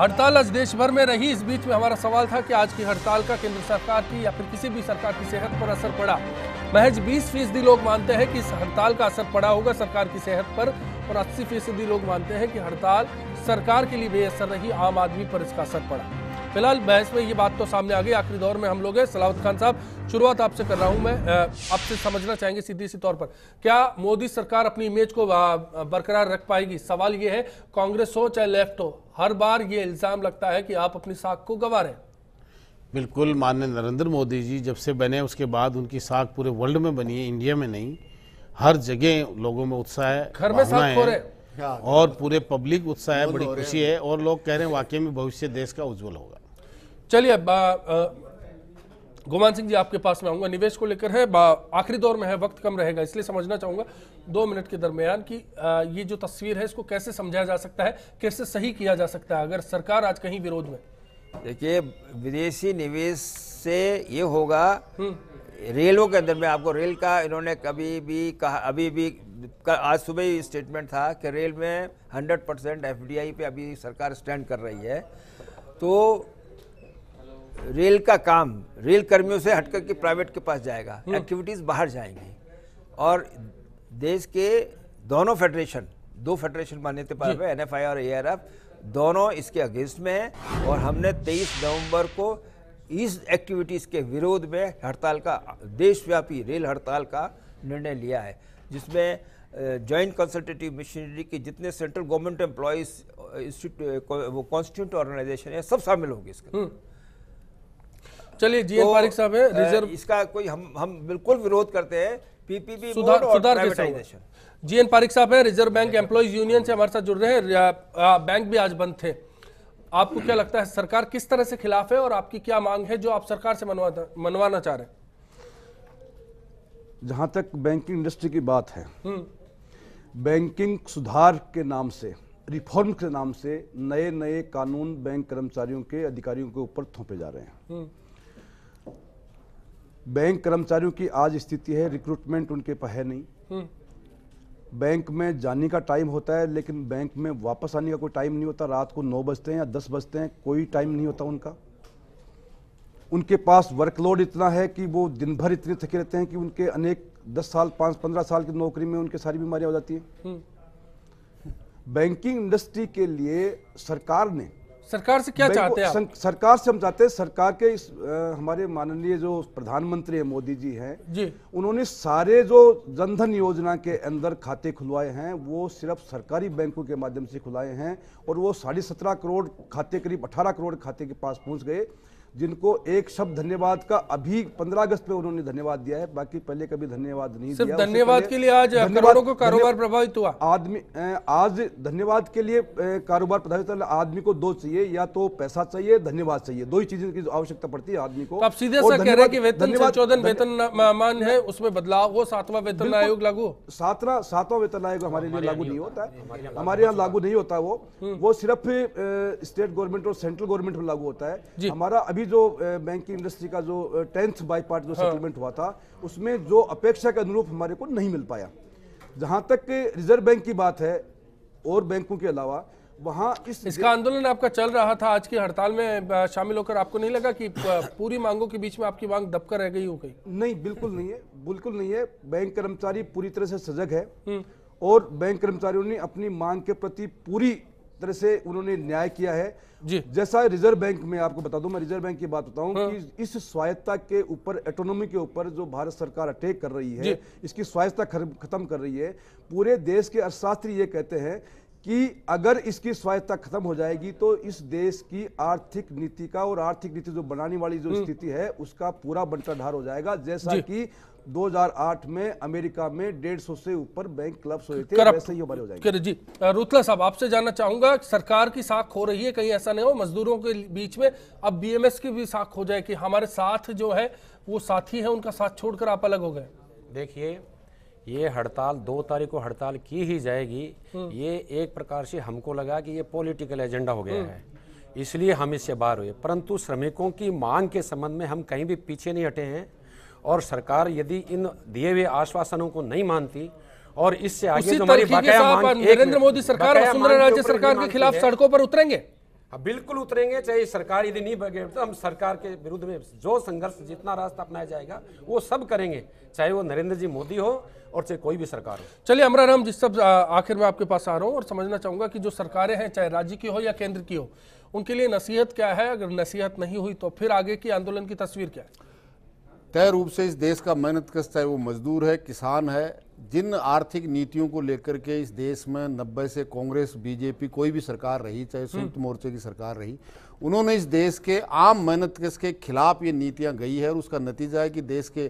हड़ताल आज देश भर में रही इस बीच में हमारा सवाल था कि आज की हड़ताल का केंद्र सरकार की या फिर किसी भी सरकार की सेहत पर असर पड़ा महज 20 फीसदी लोग मानते हैं कि इस हड़ताल का असर पड़ा होगा सरकार की सेहत पर और 80 फीसदी लोग मानते हैं कि हड़ताल सरकार के लिए बेअसर रही आम आदमी पर इसका असर पड़ा फिलहाल बहस में ये बात तो सामने आ गई आखिरी दौर में हम लोग हैं सलावत खान साहब शुरुआत आपसे कर रहा हूं मैं आपसे समझना चाहेंगे सीधी सी तौर पर क्या मोदी सरकार अपनी इमेज को बरकरार रख पाएगी सवाल ये है कांग्रेस हो चाहे लेफ्ट हो हर बार ये इल्ज़ाम लगता है कि आप अपनी साख को गंवा रहे हैं बिल्कुल माननीय नरेंद्र मोदी जी जब से बने उसके बाद उनकी साख पूरे वर्ल्ड में बनी है इंडिया में नहीं हर जगह लोगों में उत्साह है घर में साख हो रहे और पूरे पब्लिक उत्साह है बड़ी खुशी है और लोग कह रहे हैं वाकई में भविष्य देश का उज्जवल होगा चलिए गोमान सिंह जी आपके पास में आऊँगा निवेश को लेकर है आखिरी दौर में है वक्त कम रहेगा इसलिए समझना चाहूँगा दो मिनट के दरमियान कि ये जो तस्वीर है इसको कैसे समझा जा सकता है कैसे सही किया जा सकता है अगर सरकार आज कहीं विरोध में देखिए विदेशी निवेश से ये होगा हम्म। रेलों के अंदर में आपको रेल का इन्होंने कभी भी कहा अभी भी आज सुबह ही स्टेटमेंट था कि रेल में 100 परसेंट एफ पे अभी सरकार स्टैंड कर रही है तो रेल का काम रेल कर्मियों से हटकर के प्राइवेट के पास जाएगा एक्टिविटीज़ हम्म। बाहर जाएंगी और देश के दोनों फेडरेशन दो फेडरेशन मान्यता पर एन एफ और ए दोनों इसके अगेंस्ट में हैं और हमने 23 नवंबर को इस एक्टिविटीज़ के विरोध में हड़ताल का देशव्यापी रेल हड़ताल का निर्णय लिया है जिसमें जॉइंट कंसल्टेटिव मशीनरी के जितने सेंट्रल गवर्नमेंट एम्प्लॉज वो कॉन्स्टिट्यूंट ऑर्गेनाइजेशन है सब शामिल होंगे इसके चलिए जी तो, पारिक साहब है रिजर्व इसका कोई हम हम बिल्कुल विरोध करते हैं पीपीपी सुधार सुधार जी एन पारिक साहब है रिजर्व बैंक एम्प्लॉयज यूनियन से हमारे साथ जुड़ रहे हैं बैंक भी आज बंद थे आपको क्या लगता है सरकार किस तरह से खिलाफ है और आपकी क्या मांग है जो आप सरकार से मनवाना चाह रहे हैं जहां तक बैंकिंग इंडस्ट्री की बात है बैंकिंग हम्म। सुधार के नाम से रिफॉर्म के नाम से नए नए कानून बैंक कर्मचारियों के अधिकारियों के ऊपर थोपे जा रहे हैं हम्म। बैंक कर्मचारियों की आज स्थिति है रिक्रूटमेंट उनके पर है नहीं हम्म। बैंक में जाने का टाइम होता है लेकिन बैंक में वापस आने का कोई टाइम नहीं होता रात को नौ बजते हैं या दस बजते हैं कोई टाइम नहीं होता उनका उनके पास वर्कलोड इतना है कि वो दिन भर इतने थके रहते हैं कि उनके अनेक दस साल पाँच पंद्रह साल की नौकरी में उनके सारी बीमारियां हो जाती हैं बैंकिंग हम्म। इंडस्ट्री के लिए सरकार ने सरकार से क्या चाहते हैं सरकार से हम चाहते हैं सरकार के इस आ, हमारे माननीय जो प्रधानमंत्री है मोदी जी हैं जी उन्होंने सारे जो जनधन योजना के अंदर खाते खुलवाए हैं वो सिर्फ सरकारी बैंकों के माध्यम से खुलाए हैं और वो साढ़े सत्रह करोड़ खाते करीब अठारह करोड़ खाते के पास पहुंच गए जिनको एक शब्द धन्यवाद का अभी 15 अगस्त पे उन्होंने धन्यवाद दिया है बाकी पहले कभी धन्यवाद नहीं सिर्फ दिया धन्यवाद के लिए आज करोड़ों को कारोबार प्रभावित हुआ आदमी आज धन्यवाद के लिए कारोबार प्रभावित मतलब आदमी को दो चाहिए या तो पैसा चाहिए धन्यवाद चाहिए दो ही चीजों की आवश्यकता पड़ती है आदमी को तो आप सीधे सा कह रहे हैं कि वेतन संशोधन वेतन मान है उसमें बदलाव हो सातवा वेतन आयोग लागू सातवा सातवा वेतन आयोग हमारे लिए लागू नहीं होता है हमारे यहाँ लागू नहीं होता वो हम्म। वो सिर्फ स्टेट गवर्नमेंट और सेंट्रल गवर्नमेंट में लागू होता है हमारा अभी जो बैंकिंग इंडस्ट्री का जो टेंथ बाई पार्ट जो सेटलमेंट हाँ। हुआ था उसमें जो अपेक्षा के अनुरूप हमारे को नहीं मिल पाया जहां तक रिजर्व बैंक की बात है और बैंकों के अलावा वहां इस इसका आंदोलन आपका चल रहा था आज की हड़ताल में शामिल होकर आपको नहीं लगा कि पूरी मांगों के बीच में आपकी मांग दबकर रह गई हो गई नहीं बिल्कुल नहीं है बिल्कुल नहीं है बैंक कर्मचारी पूरी तरह से सजग है हम्म। और बैंक कर्मचारियों ने अपनी मांग के प्रति पूरी तरह से उन्होंने न्याय किया है जी जैसा रिजर्व बैंक में आपको बता दूं मैं रिजर्व बैंक की बात बताऊं हाँ। कि इस स्वायत्ता के ऊपर इटोनॉमी के ऊपर जो भारत सरकार अटैक कर रही है इसकी स्वायत्ता खत्म कर रही है पूरे देश के अर्थशास्त्री ये कहते हैं कि अगर इसकी स्वायत्ता खत्म हो जाएगी तो इस देश की आर्थिक नीति का और आर्थिक नीति जो बनाने वाली जो हम्म। स्थिति है उसका पूरा बंटाधार हो जाएगा जैसा कि 2008 में अमेरिका में डेढ़ सौ से ऊपर बैंक क्लब्स हुए थे वैसे ही बड़े हो जाएंगे जी रुतला साहब आपसे जानना चाहूंगा सरकार की साख हो रही है कहीं ऐसा नहीं हो मजदूरों के बीच में अब बीएमएस की भी साख हो जाए कि हमारे साथ जो है वो साथी है उनका साथ छोड़कर आप अलग हो गए देखिए ये हड़ताल दो तारीख को हड़ताल की ही जाएगी हम्म। ये एक प्रकार से हमको लगा कि ये पॉलिटिकल एजेंडा हो गया हम्म। है इसलिए हम इससे बाहर हुए परंतु श्रमिकों की मांग के संबंध में हम कहीं भी पीछे नहीं हटे हैं और सरकार यदि इन दिए हुए आश्वासनों को नहीं मानती और इससे आगे जो हमारी बकाया मांग नरेंद्र मोदी सरकार सुंदर राज्य सरकार के खिलाफ सड़कों पर उतरेंगे हाँ, बिल्कुल उतरेंगे चाहे सरकार यदि नहीं बगे तो हम सरकार के विरुद्ध में जो संघर्ष जितना रास्ता अपनाया जाएगा वो सब करेंगे चाहे वो नरेंद्र जी मोदी हो और चाहे कोई भी सरकार हो चलिए अमरा राम जिस सब आखिर में आपके पास आ रहा हूँ और समझना चाहूंगा कि जो सरकारें हैं चाहे राज्य की हो या केंद्र की हो उनके लिए नसीहत क्या है अगर नसीहत नहीं हुई तो फिर आगे की आंदोलन की तस्वीर क्या है तय रूप से इस देश का मेहनत कश चाहे वो मजदूर है किसान है जिन आर्थिक नीतियों को लेकर के इस देश में नब्बे से कांग्रेस बीजेपी कोई भी सरकार रही चाहे हम्म। संयुक्त मोर्चे की सरकार रही उन्होंने इस देश के आम मेहनत कश के खिलाफ ये नीतियाँ गई है और उसका नतीजा है कि देश के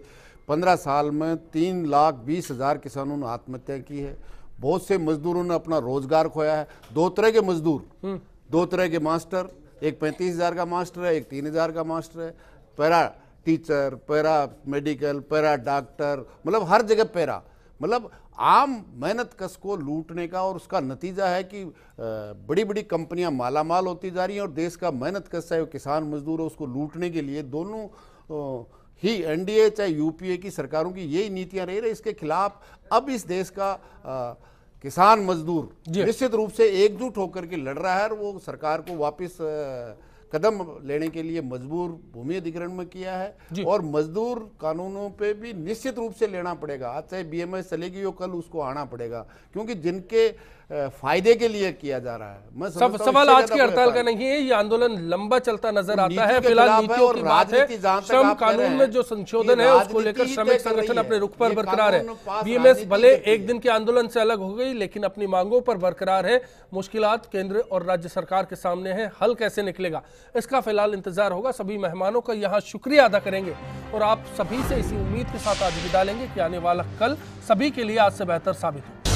पंद्रह साल में तीन लाख बीस हज़ार किसानों ने आत्महत्या की है बहुत से मजदूरों ने अपना रोजगार खोया है दो तरह के मजदूर हम्म। दो तरह के मास्टर एक पैंतीस हज़ार का मास्टर है एक तीन हज़ार का मास्टर है para teacher para medical para doctor मतलब हर जगह पैरा मतलब आम मेहनत कस को लूटने का और उसका नतीजा है कि बड़ी बड़ी कंपनियां मालामाल होती जा रही हैं और देश का मेहनत कस चाहे वो किसान मजदूर है उसको लूटने के लिए दोनों ही एनडीए चाहे यूपीए की सरकारों की यही नीतियां रही रही इसके खिलाफ अब इस देश का आ, किसान मजदूर निश्चित रूप से एकजुट होकर के लड़ रहा है और वो सरकार को वापस आ, कदम लेने के लिए मजबूर भूमि अधिग्रहण में किया है और मजदूर कानूनों पे भी निश्चित रूप से लेना पड़ेगा आज चाहे बी एम चलेगी हो कल उसको आना पड़ेगा क्योंकि जिनके फायदे के लिए किया जा रहा है मैं सब, सवाल आज की हड़ताल का नहीं है ये आंदोलन लंबा चलता नजर आता है फिलहाल नीतियों की बात है श्रम कानून में जो संशोधन है उसको लेकर श्रमिक संगठन अपने रुख पर बरकरार है बीएमएस भले एक दिन के आंदोलन से अलग हो गई लेकिन अपनी मांगों पर बरकरार है मुश्किल केंद्र और राज्य सरकार के सामने है हल कैसे निकलेगा इसका फिलहाल इंतजार होगा सभी मेहमानों का यहाँ शुक्रिया अदा करेंगे और आप सभी से इसी उम्मीद के साथ आज विदा लेंगे कि आने वाला कल सभी के लिए आज से बेहतर साबित हो